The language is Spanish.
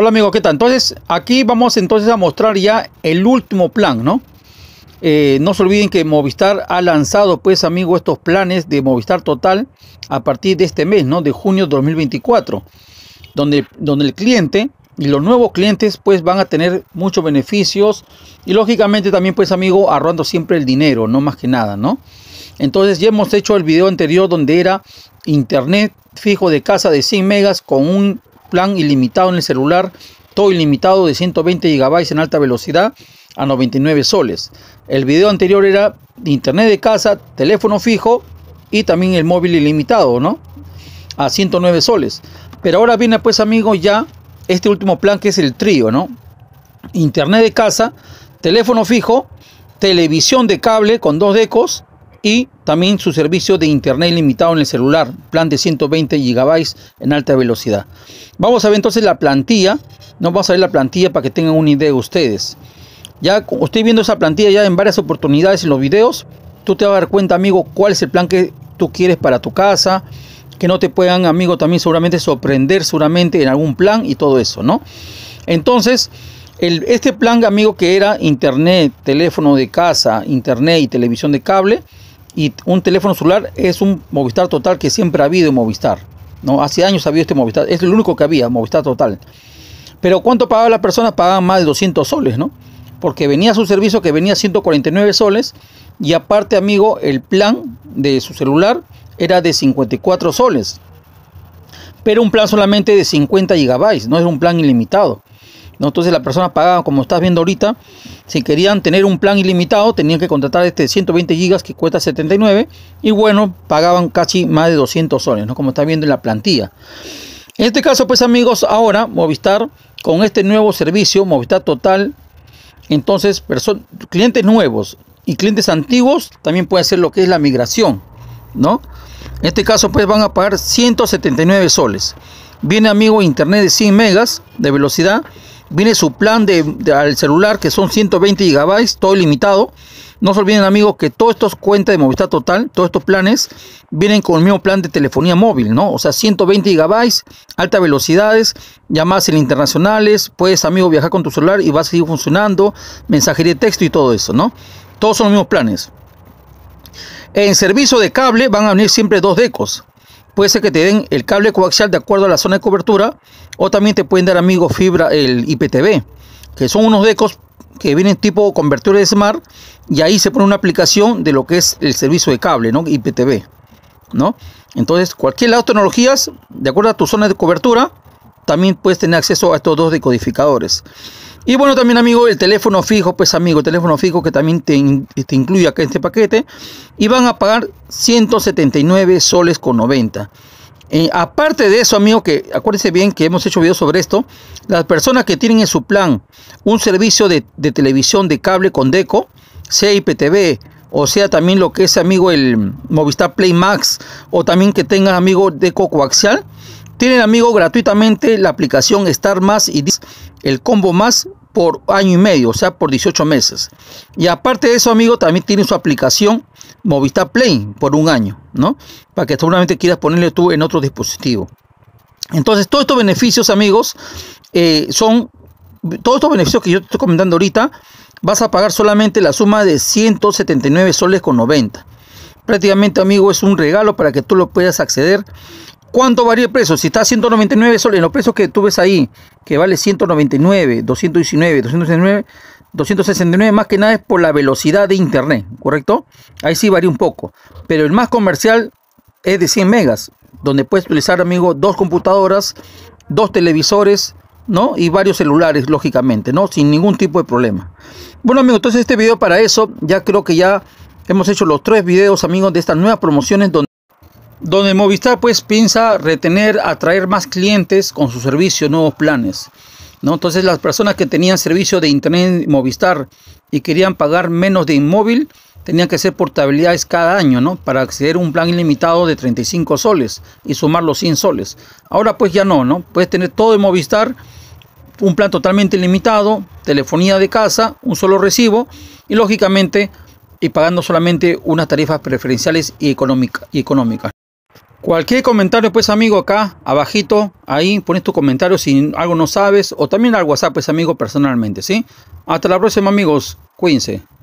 Hola amigo, ¿qué tal? Entonces, aquí vamos entonces a mostrar ya el último plan, ¿no? Eh, no se olviden que Movistar ha lanzado, pues amigo estos planes de Movistar Total a partir de este mes, ¿no? De junio de 2024, donde, donde el cliente y los nuevos clientes, pues van a tener muchos beneficios y lógicamente también, pues amigo, ahorrando siempre el dinero, no más que nada, ¿no? Entonces ya hemos hecho el video anterior donde era internet fijo de casa de 100 megas con un plan ilimitado en el celular, todo ilimitado de 120 GB en alta velocidad a 99 soles. El video anterior era internet de casa, teléfono fijo y también el móvil ilimitado, ¿no? A 109 soles. Pero ahora viene pues amigos ya este último plan que es el trío, ¿no? Internet de casa, teléfono fijo, televisión de cable con dos decos y también su servicio de internet limitado en el celular, plan de 120 gigabytes en alta velocidad. Vamos a ver entonces la plantilla, nos vamos a ver la plantilla para que tengan una idea de ustedes. Ya estoy viendo esa plantilla ya en varias oportunidades en los videos, tú te vas a dar cuenta amigo cuál es el plan que tú quieres para tu casa, que no te puedan amigo también seguramente sorprender seguramente en algún plan y todo eso, ¿no? Entonces, este plan amigo que era internet, teléfono de casa, internet y televisión de cable, y un teléfono celular es un Movistar Total que siempre ha habido en Movistar. ¿no? Hace años ha habido este Movistar, es el único que había, Movistar Total. Pero ¿cuánto pagaba la persona? pagaba más de 200 soles, ¿no? Porque venía su servicio que venía 149 soles y aparte, amigo, el plan de su celular era de 54 soles. Pero un plan solamente de 50 gigabytes, no es un plan ilimitado. Entonces la persona pagaba, como estás viendo ahorita, si querían tener un plan ilimitado, tenían que contratar este 120 gigas que cuesta 79 y bueno, pagaban casi más de 200 soles, ¿no? Como estás viendo en la plantilla. En este caso, pues amigos, ahora Movistar con este nuevo servicio, Movistar Total, entonces clientes nuevos y clientes antiguos también puede hacer lo que es la migración, ¿no? En este caso, pues van a pagar 179 soles. Viene amigo internet de 100 megas de velocidad Viene su plan de, al celular que son 120 GB, todo limitado. No se olviden amigos que todos estos cuentas de Movistar Total, todos estos planes vienen con el mismo plan de telefonía móvil, ¿no? O sea, 120 GB, altas velocidades, llamadas internacionales, puedes amigo viajar con tu celular y va a seguir funcionando, mensajería de texto y todo eso, ¿no? Todos son los mismos planes. En servicio de cable van a venir siempre dos decos puede ser que te den el cable coaxial de acuerdo a la zona de cobertura o también te pueden dar amigos fibra el IPTV que son unos decos que vienen tipo convertidores de smart y ahí se pone una aplicación de lo que es el servicio de cable no IPTV no entonces cualquier de tecnologías de acuerdo a tu zona de cobertura también puedes tener acceso a estos dos decodificadores. Y bueno, también amigo, el teléfono fijo, pues amigo, el teléfono fijo que también te, este, incluye acá en este paquete. Y van a pagar 179 soles con 90. Eh, aparte de eso, amigo, que acuérdense bien que hemos hecho videos sobre esto. Las personas que tienen en su plan un servicio de, televisión de cable con deco, sea IPTV, o sea también lo que es amigo el Movistar Play Max, o también que tengas amigo deco coaxial tienen, amigo gratuitamente la aplicación Star Más y el combo más por año y medio, o sea, por 18 meses. Y aparte de eso, amigo, también tienen su aplicación Movistar Play por un año, ¿no? Para que seguramente quieras ponerle tú en otro dispositivo. Entonces, todos estos beneficios, amigos, eh, son todos estos beneficios que yo te estoy comentando ahorita, vas a pagar solamente la suma de 179 soles con 90. Prácticamente, amigo, es un regalo para que tú lo puedas acceder ¿Cuánto varía el precio? Si está a 199 soles, los precios que tú ves ahí, que vale 199, 219, 269, 269, más que nada es por la velocidad de internet, ¿correcto? Ahí sí varía un poco. Pero el más comercial es de 100 megas, donde puedes utilizar, amigo, dos computadoras, dos televisores, ¿no? Y varios celulares, lógicamente, ¿no? Sin ningún tipo de problema. Bueno, amigos, entonces este video para eso, ya creo que ya hemos hecho los tres videos, amigos, de estas nuevas promociones donde donde Movistar pues piensa retener, atraer más clientes con su servicio, nuevos planes. ¿no? Entonces las personas que tenían servicio de Internet Movistar y querían pagar menos de inmóvil, tenían que hacer portabilidades cada año, ¿no? Para acceder a un plan ilimitado de 35 soles y sumar los 100 soles. Ahora pues ya no, ¿no? Puedes tener todo en Movistar, un plan totalmente ilimitado, telefonía de casa, un solo recibo y lógicamente y pagando solamente unas tarifas preferenciales y económicas. Cualquier comentario, pues amigo, acá abajito, ahí pones tu comentario si algo no sabes o también al WhatsApp, pues amigo, personalmente, ¿sí? Hasta la próxima amigos, cuídense.